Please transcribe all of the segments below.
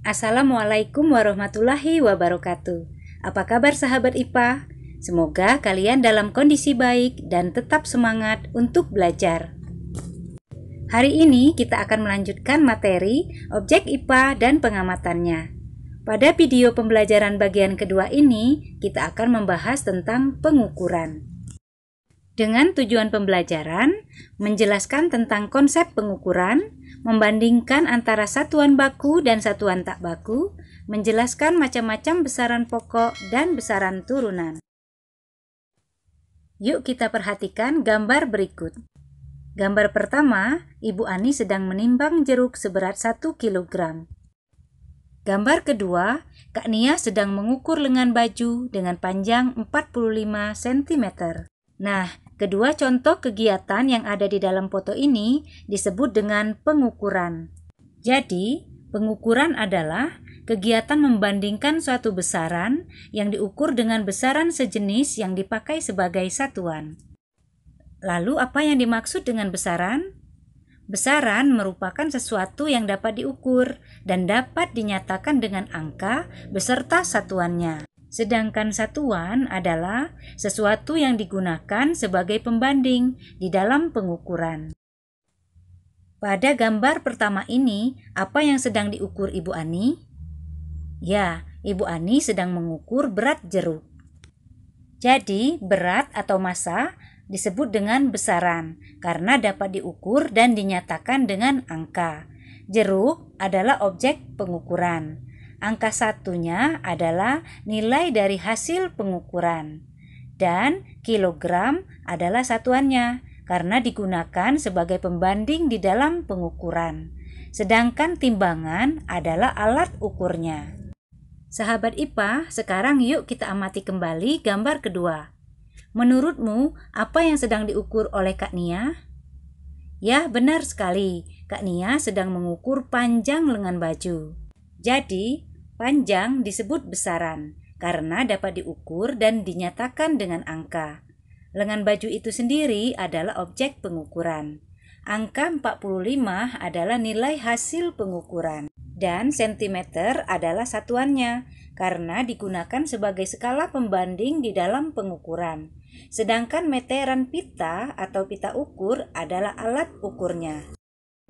Assalamualaikum warahmatullahi wabarakatuh. Apa kabar sahabat IPA? Semoga kalian dalam kondisi baik dan tetap semangat untuk belajar. Hari ini kita akan melanjutkan materi objek IPA dan pengamatannya. Pada video pembelajaran bagian kedua ini, kita akan membahas tentang pengukuran. Dengan tujuan pembelajaran, menjelaskan tentang konsep pengukuran, membandingkan antara satuan baku dan satuan tak baku, menjelaskan macam-macam besaran pokok dan besaran turunan. Yuk kita perhatikan gambar berikut. Gambar pertama, Ibu Ani sedang menimbang jeruk seberat 1 kg. Gambar kedua, Kak Nia sedang mengukur lengan baju dengan panjang 45 cm. Nah, Kedua contoh kegiatan yang ada di dalam foto ini disebut dengan pengukuran. Jadi, pengukuran adalah kegiatan membandingkan suatu besaran yang diukur dengan besaran sejenis yang dipakai sebagai satuan. Lalu, apa yang dimaksud dengan besaran? Besaran merupakan sesuatu yang dapat diukur dan dapat dinyatakan dengan angka beserta satuannya. Sedangkan satuan adalah sesuatu yang digunakan sebagai pembanding di dalam pengukuran. Pada gambar pertama ini, apa yang sedang diukur Ibu Ani? Ya, Ibu Ani sedang mengukur berat jeruk. Jadi, berat atau massa disebut dengan besaran karena dapat diukur dan dinyatakan dengan angka. Jeruk adalah objek pengukuran. Angka satunya adalah nilai dari hasil pengukuran. Dan kilogram adalah satuannya karena digunakan sebagai pembanding di dalam pengukuran. Sedangkan timbangan adalah alat ukurnya. Sahabat IPA, sekarang yuk kita amati kembali gambar kedua. Menurutmu, apa yang sedang diukur oleh Kak Nia? Ya, benar sekali. Kak Nia sedang mengukur panjang lengan baju. Jadi, Panjang disebut besaran karena dapat diukur dan dinyatakan dengan angka. Lengan baju itu sendiri adalah objek pengukuran. Angka 45 adalah nilai hasil pengukuran dan sentimeter adalah satuannya karena digunakan sebagai skala pembanding di dalam pengukuran. Sedangkan meteran pita atau pita ukur adalah alat ukurnya.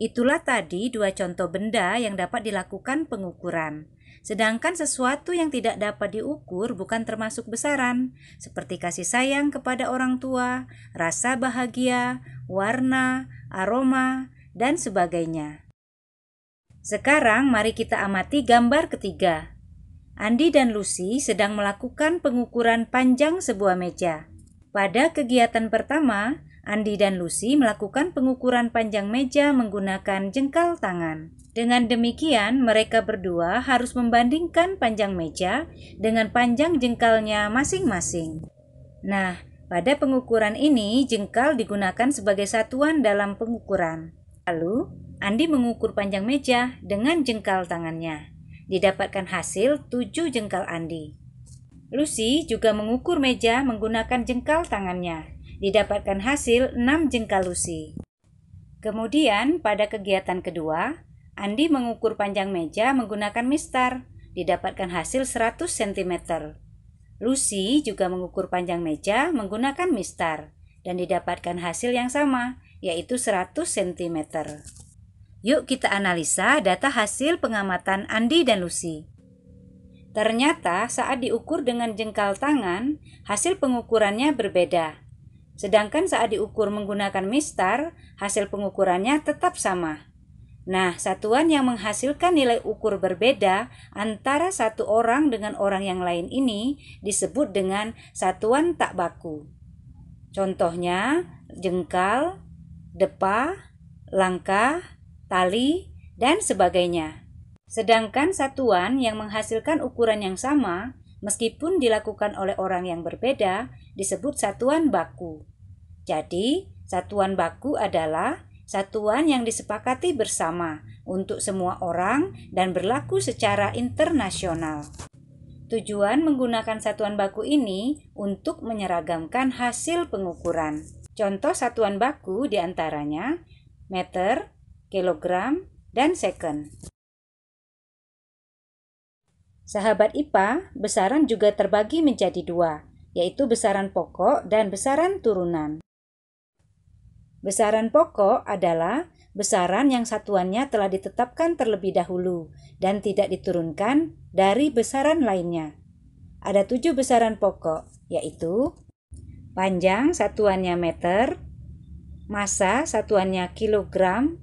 Itulah tadi dua contoh benda yang dapat dilakukan pengukuran. Sedangkan sesuatu yang tidak dapat diukur bukan termasuk besaran, seperti kasih sayang kepada orang tua, rasa bahagia, warna, aroma, dan sebagainya. Sekarang mari kita amati gambar ketiga. Andi dan Lucy sedang melakukan pengukuran panjang sebuah meja. Pada kegiatan pertama, Andi dan Lucy melakukan pengukuran panjang meja menggunakan jengkal tangan. Dengan demikian, mereka berdua harus membandingkan panjang meja dengan panjang jengkalnya masing-masing. Nah, pada pengukuran ini, jengkal digunakan sebagai satuan dalam pengukuran. Lalu, Andi mengukur panjang meja dengan jengkal tangannya. Didapatkan hasil 7 jengkal Andi. Lucy juga mengukur meja menggunakan jengkal tangannya didapatkan hasil 6 jengkal lusi. Kemudian pada kegiatan kedua, Andi mengukur panjang meja menggunakan mistar, didapatkan hasil 100 cm. Lucy juga mengukur panjang meja menggunakan mistar dan didapatkan hasil yang sama, yaitu 100 cm. Yuk kita analisa data hasil pengamatan Andi dan Lucy. Ternyata saat diukur dengan jengkal tangan, hasil pengukurannya berbeda. Sedangkan saat diukur menggunakan mistar, hasil pengukurannya tetap sama. Nah, satuan yang menghasilkan nilai ukur berbeda antara satu orang dengan orang yang lain ini disebut dengan satuan tak baku. Contohnya, jengkal, depa, langkah, tali, dan sebagainya. Sedangkan satuan yang menghasilkan ukuran yang sama meskipun dilakukan oleh orang yang berbeda, disebut satuan baku. Jadi, satuan baku adalah satuan yang disepakati bersama untuk semua orang dan berlaku secara internasional. Tujuan menggunakan satuan baku ini untuk menyeragamkan hasil pengukuran. Contoh satuan baku diantaranya meter, kilogram, dan second. Sahabat IPA, besaran juga terbagi menjadi dua, yaitu besaran pokok dan besaran turunan. Besaran pokok adalah besaran yang satuannya telah ditetapkan terlebih dahulu dan tidak diturunkan dari besaran lainnya. Ada tujuh besaran pokok, yaitu panjang satuannya meter, massa satuannya kilogram,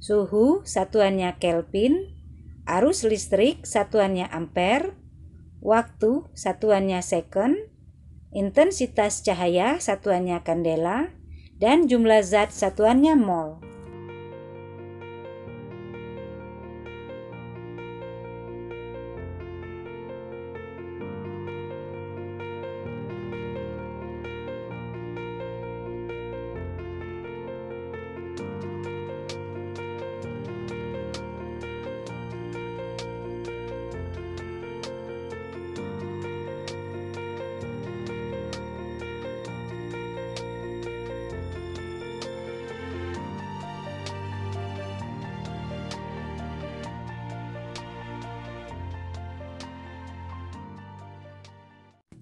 suhu satuannya Kelvin, Arus listrik satuannya ampere, waktu satuannya second, intensitas cahaya satuannya candela, dan jumlah zat satuannya mol.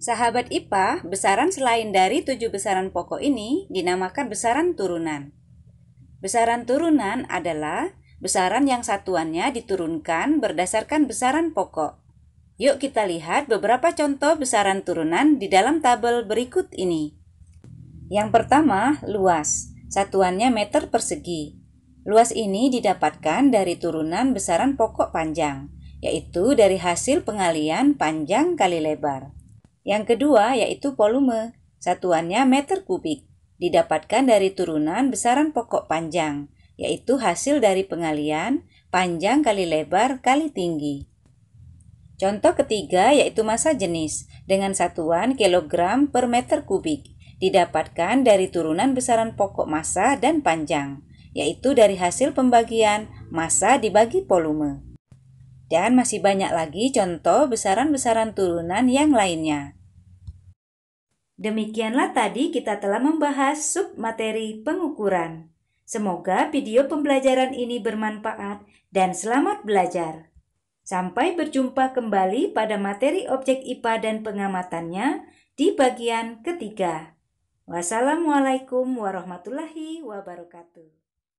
Sahabat IPA, besaran selain dari tujuh besaran pokok ini dinamakan besaran turunan. Besaran turunan adalah besaran yang satuannya diturunkan berdasarkan besaran pokok. Yuk kita lihat beberapa contoh besaran turunan di dalam tabel berikut ini. Yang pertama, luas. Satuannya meter persegi. Luas ini didapatkan dari turunan besaran pokok panjang, yaitu dari hasil pengalian panjang kali lebar. Yang kedua yaitu volume, satuannya meter kubik, didapatkan dari turunan besaran pokok panjang, yaitu hasil dari pengalian panjang kali lebar kali tinggi. Contoh ketiga yaitu massa jenis dengan satuan kilogram per meter kubik, didapatkan dari turunan besaran pokok massa dan panjang, yaitu dari hasil pembagian massa dibagi volume. Dan masih banyak lagi contoh besaran-besaran turunan yang lainnya. Demikianlah tadi kita telah membahas sub materi pengukuran. Semoga video pembelajaran ini bermanfaat dan selamat belajar. Sampai berjumpa kembali pada materi objek IPA dan pengamatannya di bagian ketiga. Wassalamualaikum warahmatullahi wabarakatuh.